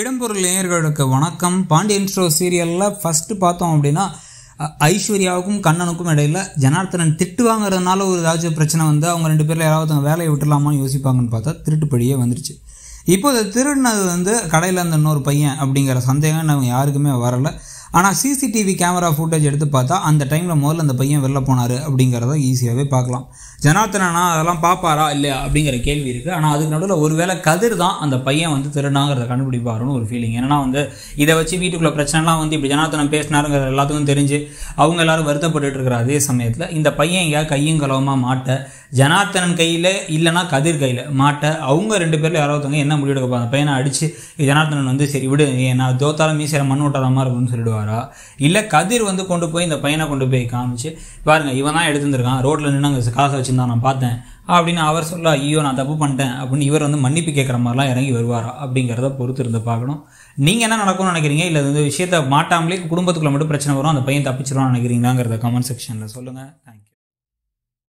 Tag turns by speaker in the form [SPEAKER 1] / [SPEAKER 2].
[SPEAKER 1] இடம்பொருள் நேயர்களுக்கு வணக்கம் பாண்டியன் ஷோ சீரியலில் ஃபஸ்ட்டு பார்த்தோம் அப்படின்னா ஐஸ்வர்யாவுக்கும் கண்ணனுக்கும் இடையில் ஜனார்த்தனன் திட்டு வாங்குறதுனால ஒரு ஏதாச்சும் பிரச்சனை வந்து அவங்க ரெண்டு பேரில் யாராவது வேலையை விட்டுலாமான்னு யோசிப்பாங்கன்னு பார்த்தா திருட்டுப்படியே வந்துருச்சு இப்போ இதை திருடினது வந்து கடையில் இருந்த இன்னொரு பையன் அப்படிங்கிற சந்தேகம் நம்ம யாருக்குமே வரலை ஆனால் சிசிடிவி கேமரா ஃபுட்டேஜ் எடுத்து பார்த்தா அந்த டைமில் முதல்ல அந்த பையன் வெளில போனார் அப்படிங்கிறத ஈஸியாகவே பார்க்கலாம் ஜனார்த்தனா அதெல்லாம் பார்ப்பாரா இல்லையா அப்படிங்கிற கேள்வி இருக்குது ஆனால் அதுக்கு நடுவில் ஒருவேளை கதிர் தான் அந்த பையன் வந்து திருடாங்கிறத கண்டுபிடிப்பாருன்னு ஒரு ஃபீலிங் ஏன்னா வந்து இதை வச்சு வீட்டுக்குள்ளே பிரச்சனைலாம் வந்து இப்படி ஜனார்த்தனம் பேசினாருங்கிற எல்லாத்துக்கும் தெரிஞ்சு அவங்க எல்லாரும் வருத்தப்பட்டு இருக்கிற அதே சமயத்தில் இந்த பையன் எங்கேயா கையும் கலவமாக மாட்ட ஜனார்த்தனன் கையில் இல்லைனா கதிர் கையில் மாட்ட அவங்க ரெண்டு பேரில் யாரோ ஒருத்தவங்க என்ன முடிவு போகிறாங்க பையனை அடித்து ஜனார்த்தனன் வந்து சரி விடு நான் தோத்தாலும் மீசியில் மண் ஓட்டாத மாதிரி இருக்கும்னு சொல்லிடுவாரா இல்லை கதிர் வந்து கொண்டு போய் இந்த பையனை கொண்டு போய் காமிச்சு பாருங்கள் இவன் தான் எடுத்துருந்துருக்கான் ரோட்டில் நின்று அங்கே காசை வச்சுருந்தான் நான் பார்த்தேன் அப்படின்னு அவர் சொல்ல ஐயோ நான் தப்பு பண்ணிட்டேன் அப்படின்னு இவர் வந்து மன்னிப்பு கேட்குற மாதிரிலாம் இறங்கி வருவாரா அப்படிங்கிறத பொறுத்து இருந்து பார்க்கணும் நீங்கள் என்ன நடக்கும்னு நினைக்கிறீங்க இல்லை இந்த விஷயத்தை மாட்டாமலே குடும்பத்துக்குள்ளே மட்டும் பிரச்சனை வரும் அந்த பையன் தப்பிச்சிருவான்னு நினைக்கிறீங்களாங்கிறத கமெண்ட் செக்ஷனில் சொல்லுங்கள் தேங்க்யூ